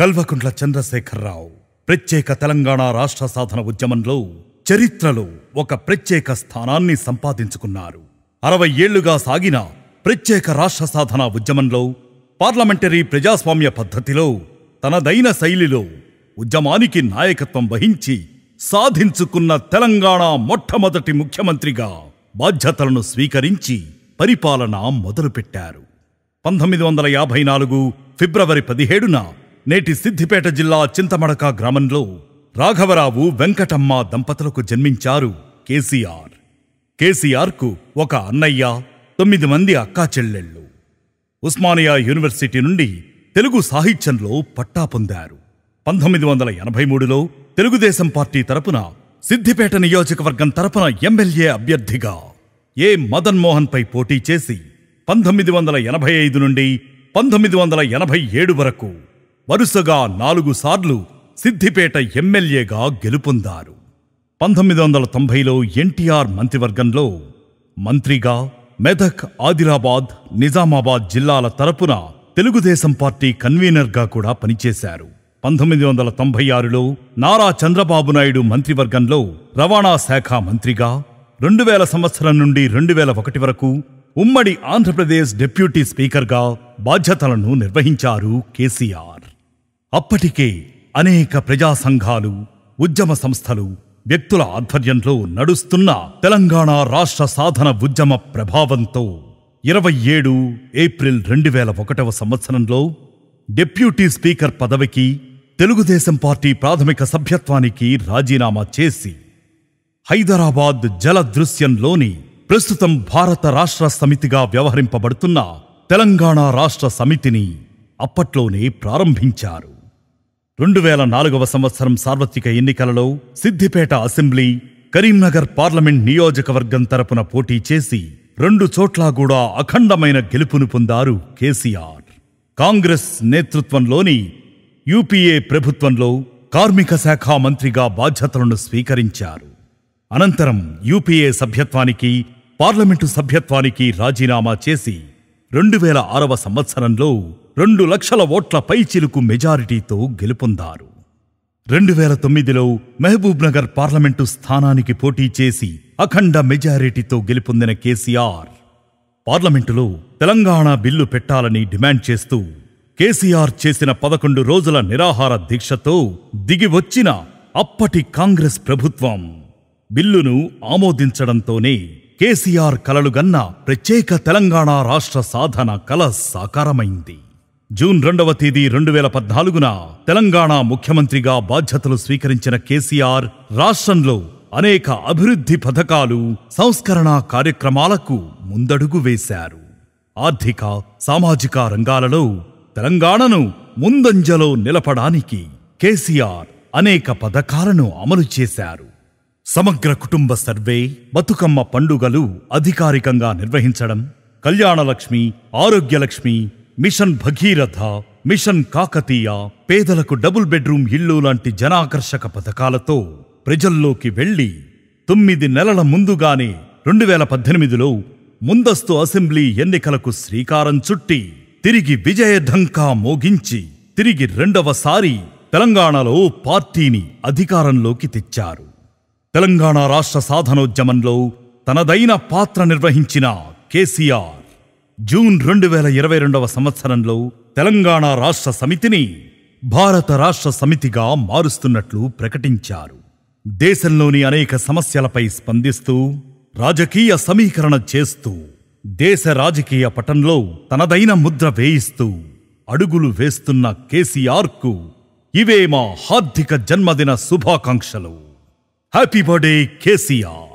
కల్వకుంట్ల చంద్రశేఖరరావు ప్రత్యేక తెలంగాణ రాష్ట్ర సాధన ఉద్యమంలో చరిత్రలో ఒక ప్రత్యేక స్థానాన్ని సంపాదించుకున్నారు అరవై ఏళ్లుగా సాగిన ప్రత్యేక రాష్ట్ర సాధన ఉద్యమంలో పార్లమెంటరీ ప్రజాస్వామ్య పద్ధతిలో తనదైన శైలిలో ఉద్యమానికి నాయకత్వం వహించి సాధించుకున్న తెలంగాణ మొట్టమొదటి ముఖ్యమంత్రిగా బాధ్యతలను స్వీకరించి పరిపాలన మొదలుపెట్టారు పంతొమ్మిది వందల యాభై నాలుగు ఫిబ్రవరి పదిహేడున నేటి సిద్దిపేట జిల్లా చింతమడక గ్రామంలో రాఘవరావు వెంకటమ్మ దంపతులకు జన్మించారు కేసీఆర్ కేసీఆర్కు ఒక అన్నయ్య తొమ్మిది మంది అక్కా చెల్లెళ్ళు ఉస్మానియా యూనివర్సిటీ నుండి తెలుగు సాహిత్యంలో పట్టా పొందారు పంతొమ్మిది వందల ఎనభై మూడులో తెలుగుదేశం పార్టీ తరపున సిద్దిపేట నియోజకవర్గం తరపున ఎమ్మెల్యే అభ్యర్థిగా ఏ మదన్మోహన్పై పోటీ చేసి పంతొమ్మిది వందల ఎనభై ఐదు నుండి పంతొమ్మిది వందల ఎనభై ఏడు వరకు వరుసగా నాలుగుసార్లు సిద్ధిపేట ఎమ్మెల్యేగా గెలుపొందారు పంతొమ్మిది వందల తొంభైలో ఎన్టీఆర్ మంత్రివర్గంలో మంత్రిగా మెదక్ ఆదిలాబాద్ నిజామాబాద్ జిల్లాల తరపున తెలుగుదేశం పార్టీ కన్వీనర్గా కూడా పనిచేశారు పంతొమ్మిది వందల తొంభై ఆరులో నారా చంద్రబాబు నాయుడు మంత్రివర్గంలో రవాణా శాఖ మంత్రిగా రెండు వేల సంవత్సరం నుండి రెండు వేల ఒకటి వరకు ఉమ్మడి ఆంధ్రప్రదేశ్ డిప్యూటీ స్పీకర్గా బాధ్యతలను నిర్వహించారు కేసీఆర్ అప్పటికే అనేక ప్రజా సంఘాలు ఉద్యమ సంస్థలు వ్యక్తుల ఆధ్వర్యంలో నడుస్తున్న తెలంగాణ రాష్ట్ర సాధన ఉద్యమ ప్రభావంతో ఇరవై ఏడు ఏప్రిల్ రెండు వేల ఒకటవ సంవత్సరంలో డిప్యూటీ స్పీకర్ పదవికి తెలుగుదేశం పార్టీ ప్రాథమిక సభ్యత్వానికి రాజీనామా చేసి హైదరాబాద్ జల దృశ్యంలోని ప్రస్తుతం భారత రాష్ట్ర సమితిగా వ్యవహరింపబడుతున్న తెలంగాణ రాష్ట్ర సమితిని అప్పట్లోనే ప్రారంభించారు రెండు వేల నాలుగవ సంవత్సరం సార్వత్రిక ఎన్నికలలో సిద్దిపేట అసెంబ్లీ కరీంనగర్ పార్లమెంట్ నియోజకవర్గం తరపున పోటీ చేసి రెండు చోట్ల కూడా అఖండమైన గెలుపును పొందారు కేసీఆర్ కాంగ్రెస్ నేతృత్వంలోని యూపీఏ ప్రభుత్వంలో కార్మిక శాఖ మంత్రిగా బాధ్యతలను స్వీకరించారు అనంతరం యూపీఏ సభ్యత్వానికి పార్లమెంటు సభ్యత్వానికి రాజీనామా చేసి రెండు వేల ఆరవ సంవత్సరంలో రెండు లక్షల ఓట్ల పైచిలుకు మెజారిటీతో గెలుపొందారు రెండు వేల తొమ్మిదిలో మహబూబ్ నగర్ పార్లమెంటు స్థానానికి పోటీ చేసి అఖండ మెజారిటీతో గెలుపొందిన కేసీఆర్ పార్లమెంటులో తెలంగాణ బిల్లు పెట్టాలని డిమాండ్ చేస్తూ కేసీఆర్ చేసిన పదకొండు రోజుల నిరాహార దీక్షతో దిగివచ్చిన అప్పటి కాంగ్రెస్ ప్రభుత్వం బిల్లును ఆమోదించడంతోనే కేసీఆర్ కలలుగన్న ప్రత్యేక తెలంగాణ రాష్ట్ర సాధన కల సాకారమైంది జూన్ రెండవ తేదీ రెండు వేల పద్నాలుగున తెలంగాణ ముఖ్యమంత్రిగా బాధ్యతలు స్వీకరించిన కేసీఆర్ రాష్ట్రంలో అనేక అభివృద్ధి పథకాలు సంస్కరణ కార్యక్రమాలకు ముందడుగు వేశారు ఆర్థిక సామాజిక రంగాలలో తెలంగాణను ముందంజలో నిలపడానికి కేసీఆర్ అనేక పథకాలను అమలు చేశారు సమగ్ర కుటుంబ సర్వే బతుకమ్మ పండుగలు అధికారికంగా నిర్వహించడం కళ్యాణలక్ష్మి ఆరోగ్యలక్ష్మి మిషన్ భగీరథ మిషన్ కాకతీయ పేదలకు డబుల్ బెడ్రూమ్ ఇళ్ళు లాంటి జనాకర్షక పథకాలతో ప్రజల్లోకి వెళ్లి తొమ్మిది నెలల ముందుగానే రెండు వేల పద్దెనిమిదిలో ముందస్తు అసెంబ్లీ ఎన్నికలకు శ్రీకారం చుట్టి తిరిగి విజయధంకా మోగించి తిరిగి రెండవసారి తెలంగాణలో పార్టీని అధికారంలోకి తెచ్చారు తెలంగాణ రాష్ట్ర సాధనోద్యమంలో తనదైన పాత్ర నిర్వహించిన కేసీఆర్ జూన్ రెండు వేల ఇరవై రెండవ సంవత్సరంలో తెలంగాణ రాష్ట్ర సమితిని భారత రాష్ట్ర సమితిగా మారుస్తున్నట్లు ప్రకటించారు దేశంలోని అనేక సమస్యలపై స్పందిస్తూ రాజకీయ సమీకరణ చేస్తూ దేశ రాజకీయ పటంలో తనదైన ముద్ర వేయిస్తూ అడుగులు వేస్తున్న కేసీఆర్కు ఇవే మా హార్దిక జన్మదిన శుభాకాంక్షలు హ్యాపీ బర్త్డే కేసీఆర్